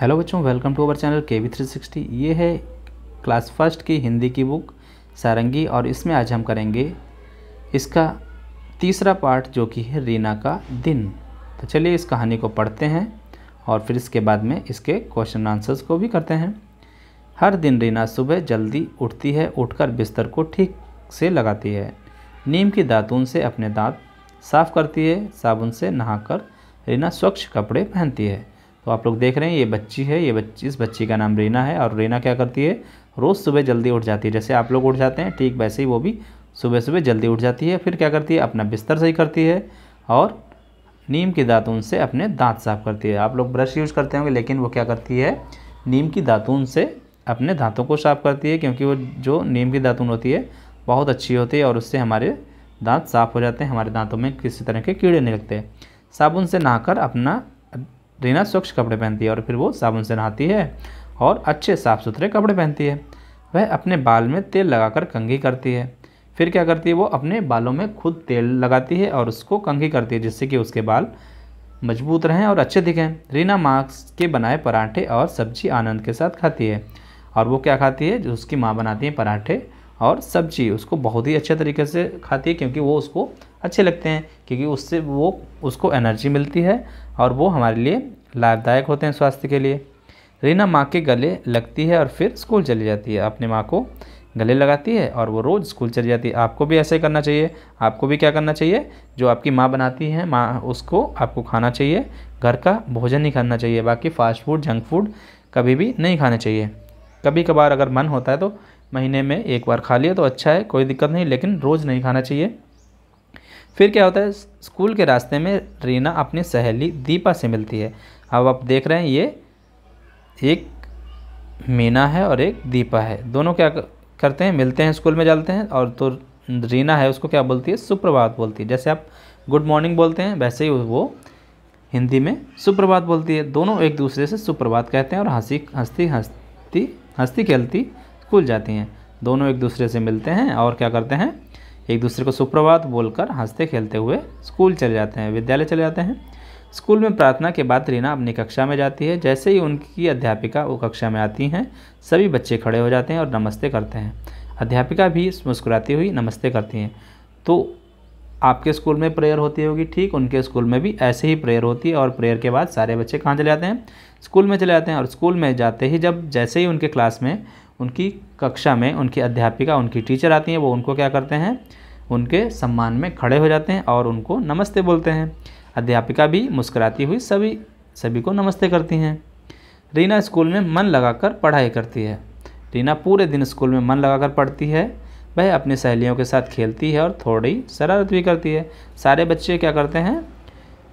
hello बच्चों welcome to our channel K V three sixty ये है क्लास फर्स्ट की हिंदी की बुक सारंगी और इसमें आज हम करेंगे इसका तीसरा पार्ट जो कि है रीना का दिन तो चलिए इस कहानी को पढ़ते हैं और फिर इसके बाद में इसके क्वेश्चन आंसर्स को भी करते हैं हर दिन रीना सुबह जल्दी उठती है उठकर बिस्तर को ठीक से लगाती है नीम की दातून से अपने दांत साफ करती है साबुन से नहाकर रीना स्वच्छ कपड़े पहनती है तो आप लोग देख रहे हैं ये बच्ची है ये बच्ची इस बच्ची का नाम रीना है और रीना क्या करती है रोज़ सुबह जल्दी उठ जाती है जैसे आप लोग उठ जाते हैं ठीक वैसे ही वो भी सुबह सुबह जल्दी उठ जाती है फिर क्या करती है अपना बिस्तर सही करती है और नीम की दातून से अपने दांत साफ करती है आप लोग ब्रश यूज़ करते होंगे लेकिन वो क्या करती है नीम की दातून से अपने दांतों को साफ करती है क्योंकि वो जो नीम की दातून होती है बहुत अच्छी होती है और उससे हमारे दांत साफ़ हो जाते हैं हमारे दांतों में किसी तरह के कीड़े नहीं लगते साबुन से नहाकर अपना रीना तो स्वच्छ कपड़े पहनती है और फिर वो साबुन से नहाती है और अच्छे साफ सुथरे कपड़े पहनती है वह अपने बाल में तेल लगाकर कंघी करती है फिर क्या करती है वो अपने बालों में खुद तेल लगाती है और उसको कंघी करती है जिससे कि उसके बाल मजबूत रहें और अच्छे दिखें रीना मार्क्स के बनाए पराठे और सब्जी आनंद के साथ खाती है और वो क्या खाती है जो उसकी माँ बनाती है पराठे और सब्जी उसको बहुत ही अच्छे तरीके से खाती है क्योंकि वो उसको अच्छे लगते हैं क्योंकि उससे वो उसको एनर्जी मिलती है और वो हमारे लिए लाभदायक होते हैं स्वास्थ्य के लिए रीना माँ के गले लगती है और फिर स्कूल चली जाती है अपनी माँ को गले लगाती है और वो रोज़ स्कूल चली जाती है आपको भी ऐसे करना चाहिए आपको भी क्या करना चाहिए जो आपकी माँ बनाती है माँ उसको आपको खाना चाहिए घर का भोजन ही खाना चाहिए बाकी फास्ट फूड जंक फूड कभी भी नहीं खाना चाहिए कभी कभार अगर मन होता है तो महीने में एक बार खा लिया तो अच्छा है कोई दिक्कत नहीं लेकिन रोज़ नहीं खाना चाहिए फिर क्या होता है स्कूल के रास्ते में रीना अपनी सहेली दीपा से मिलती है अब आप देख रहे हैं ये एक मीना है और एक दीपा है दोनों क्या करते हैं मिलते हैं स्कूल में जाते हैं और तो रीना है उसको क्या बोलती है सुप्रभात बोलती है जैसे आप गुड मॉर्निंग बोलते हैं वैसे ही वो हिंदी में सुप्रभात बोलती है दोनों एक दूसरे से सुप्रभात कहते हैं और हंसी हंसती हंसती हंसती खेलती स्कूल जाती हैं दोनों एक दूसरे से मिलते हैं और क्या करते हैं एक दूसरे को सुप्रभात बोलकर हंसते खेलते हुए स्कूल चले जाते हैं विद्यालय चले जाते हैं स्कूल में प्रार्थना के बाद रीना अपनी कक्षा में जाती है जैसे ही उनकी अध्यापिका वो कक्षा में आती हैं सभी बच्चे खड़े हो जाते हैं और नमस्ते करते हैं अध्यापिका भी मुस्कुराती हुई नमस्ते करती हैं तो आपके स्कूल में प्रेयर होती होगी ठीक उनके स्कूल में भी ऐसे ही प्रेयर होती है और प्रेयर के बाद सारे बच्चे कहाँ चले जाते हैं स्कूल में चले जाते हैं और स्कूल में जाते ही जब जैसे ही उनके क्लास में उनकी कक्षा में उनकी अध्यापिका उनकी टीचर आती हैं वो उनको क्या करते हैं उनके सम्मान में खड़े हो जाते हैं और उनको नमस्ते बोलते हैं अध्यापिका भी मुस्कुराती हुई सभी सभी को नमस्ते करती हैं रीना स्कूल में मन लगाकर पढ़ाई करती है रीना पूरे दिन स्कूल में मन लगाकर पढ़ती है वह अपनी सहेलियों के साथ खेलती है और थोड़ी शरारत भी करती है सारे बच्चे क्या करते हैं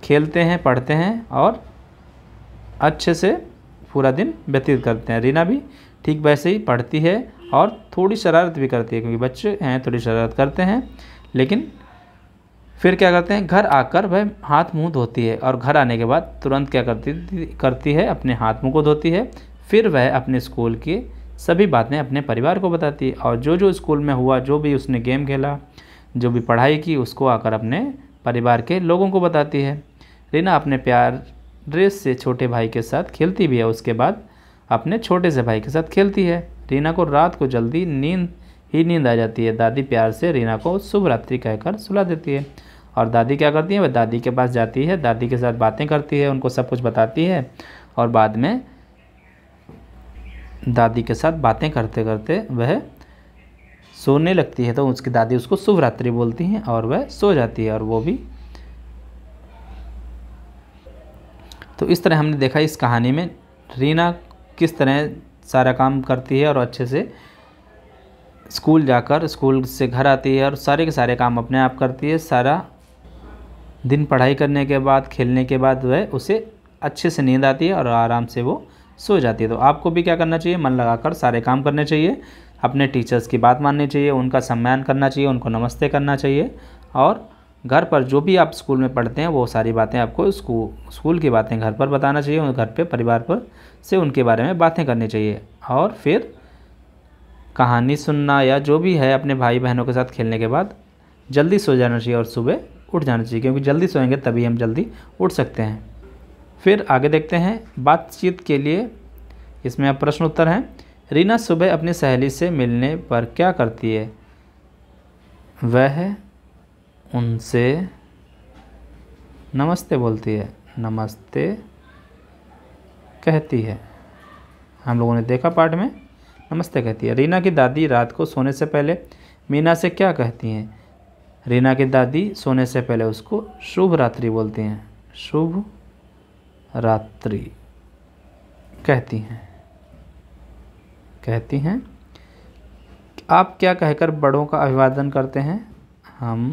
खेलते हैं पढ़ते हैं और अच्छे से पूरा दिन व्यतीत करते हैं रीना भी ठीक वैसे ही पढ़ती है और थोड़ी शरारत भी करती है क्योंकि बच्चे हैं थोड़ी शरारत करते हैं लेकिन फिर क्या करते हैं घर आकर वह हाथ मुंह धोती है और घर आने के बाद तुरंत क्या करती करती है अपने हाथ मुंह को धोती है फिर वह अपने स्कूल की सभी बातें अपने परिवार को बताती है और जो जो स्कूल में हुआ जो भी उसने गेम खेला जो भी पढ़ाई की उसको आकर अपने परिवार के लोगों को बताती है रीना अपने प्यार ड्रेस से छोटे भाई के साथ खेलती भी है उसके बाद अपने छोटे से भाई के साथ खेलती है रीना को रात को जल्दी नींद ही नींद आ जाती है दादी प्यार से रीना को शुभ रात्रि कहकर सुला देती है और दादी क्या करती है वह दादी के पास जाती है दादी के साथ बातें करती है उनको सब कुछ बताती है और बाद में दादी के साथ बातें करते करते वह सोने लगती है तो उसकी दादी उसको शुभ रात्रि बोलती हैं और वह सो जाती है और वो भी इस तरह हमने देखा इस कहानी में रीना किस तरह सारा काम करती है और अच्छे से स्कूल जाकर स्कूल से घर आती है और सारे के सारे काम अपने आप करती है सारा दिन पढ़ाई करने के बाद खेलने के बाद वह उसे अच्छे से नींद आती है और आराम से वो सो जाती है तो आपको भी क्या करना चाहिए मन लगाकर सारे काम करने चाहिए अपने टीचर्स की बात माननी चाहिए उनका सम्मान करना चाहिए उनको नमस्ते करना चाहिए और घर पर जो भी आप स्कूल में पढ़ते हैं वो सारी बातें आपको स्कूल स्कूल की बातें घर पर बताना चाहिए उन घर पे परिवार पर से उनके बारे में बातें करनी चाहिए और फिर कहानी सुनना या जो भी है अपने भाई बहनों के साथ खेलने के बाद जल्दी सो जाना चाहिए और सुबह उठ जाना चाहिए क्योंकि जल्दी सोएंगे तभी हम जल्दी उठ सकते हैं फिर आगे देखते हैं बातचीत के लिए इसमें अब प्रश्न उत्तर हैं रीना सुबह अपनी सहेली से मिलने पर क्या करती है वह उनसे नमस्ते बोलती है नमस्ते कहती है हम लोगों ने देखा पाठ में नमस्ते कहती है रीना की दादी रात को सोने से पहले मीना से क्या कहती हैं रीना की दादी सोने से पहले उसको शुभ रात्रि बोलती हैं शुभ रात्रि कहती हैं कहती हैं आप क्या कहकर बड़ों का अभिवादन करते हैं हम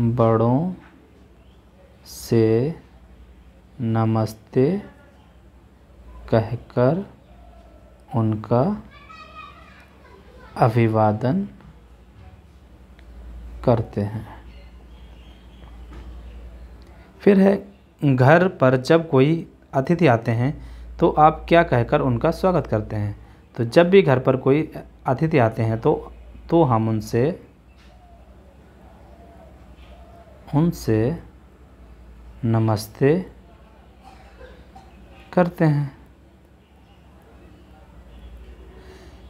बड़ों से नमस्ते कहकर उनका अभिवादन करते हैं फिर है घर पर जब कोई अतिथि आते हैं तो आप क्या कहकर उनका स्वागत करते हैं तो जब भी घर पर कोई अतिथि आते हैं तो तो हम उनसे उनसे नमस्ते करते हैं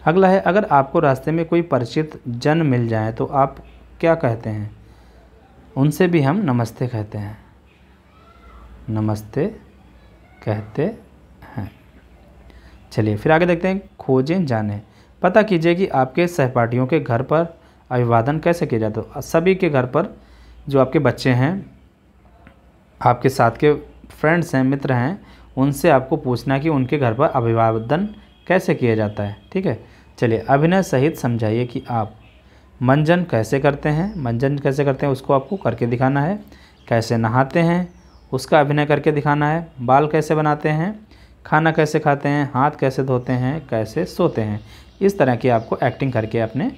अगला है अगर आपको रास्ते में कोई परिचित जन मिल जाए तो आप क्या कहते हैं उनसे भी हम नमस्ते कहते हैं नमस्ते कहते हैं चलिए फिर आगे देखते हैं खोजें जाने पता कीजिए कि आपके सहपाठियों के घर पर अभिवादन कैसे किया जाता है सभी के घर पर जो आपके बच्चे हैं आपके साथ के फ्रेंड्स हैं मित्र हैं उनसे आपको पूछना कि उनके घर पर अभिवादन कैसे किया जाता है ठीक है चलिए अभिनय सहित समझाइए कि आप मंजन कैसे करते हैं मंजन कैसे करते हैं उसको आपको करके दिखाना है कैसे नहाते हैं उसका अभिनय करके दिखाना है बाल कैसे बनाते हैं खाना कैसे खाते हैं हाथ कैसे धोते हैं कैसे सोते हैं इस तरह की आपको एक्टिंग करके अपने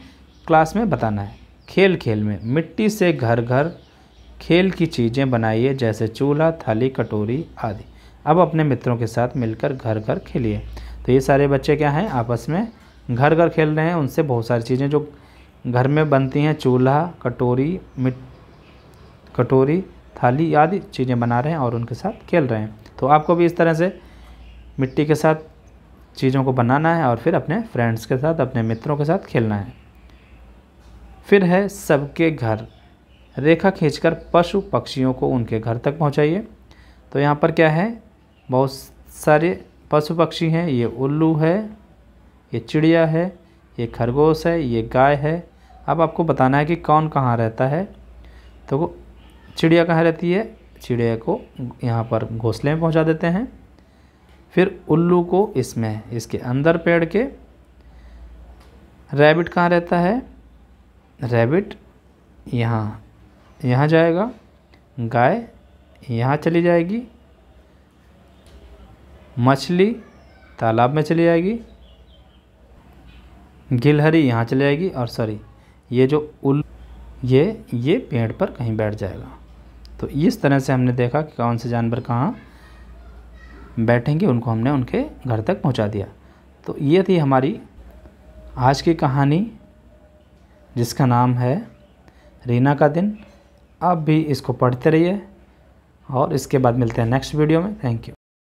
क्लास में बताना है खेल खेल में मिट्टी से घर घर खेल की चीज़ें बनाइए जैसे चूल्हा थाली कटोरी आदि अब अपने मित्रों के साथ मिलकर घर घर खेलिए तो ये सारे बच्चे क्या हैं आपस में घर घर खेल रहे हैं उनसे बहुत सारी चीज़ें जो घर में बनती हैं चूल्हा कटोरी मिट कटोरी थाली आदि चीज़ें बना रहे हैं और उनके साथ खेल रहे हैं तो आपको भी इस तरह से मिट्टी के साथ चीज़ों को बनाना है और फिर अपने फ्रेंड्स के साथ अपने मित्रों के साथ खेलना है फिर है सबके घर रेखा खींचकर पशु पक्षियों को उनके घर तक पहुंचाइए तो यहाँ पर क्या है बहुत सारे पशु पक्षी हैं ये उल्लू है ये चिड़िया है ये खरगोश है ये गाय है अब आपको बताना है कि कौन कहाँ रहता है तो चिड़िया कहाँ रहती है चिड़िया को यहाँ पर घोंसले में पहुँचा देते हैं फिर उल्लू को इसमें इसके अंदर पेड़ के रैबिट कहाँ रहता है रैबिट यहाँ यहाँ जाएगा गाय यहाँ चली जाएगी मछली तालाब में चली जाएगी गिलहरी यहाँ चली जाएगी और सॉरी ये जो उल ये ये पेड़ पर कहीं बैठ जाएगा तो इस तरह से हमने देखा कि कौन से जानवर कहाँ बैठेंगे उनको हमने उनके घर तक पहुँचा दिया तो ये थी हमारी आज की कहानी जिसका नाम है रीना का दिन आप भी इसको पढ़ते रहिए और इसके बाद मिलते हैं नेक्स्ट वीडियो में थैंक यू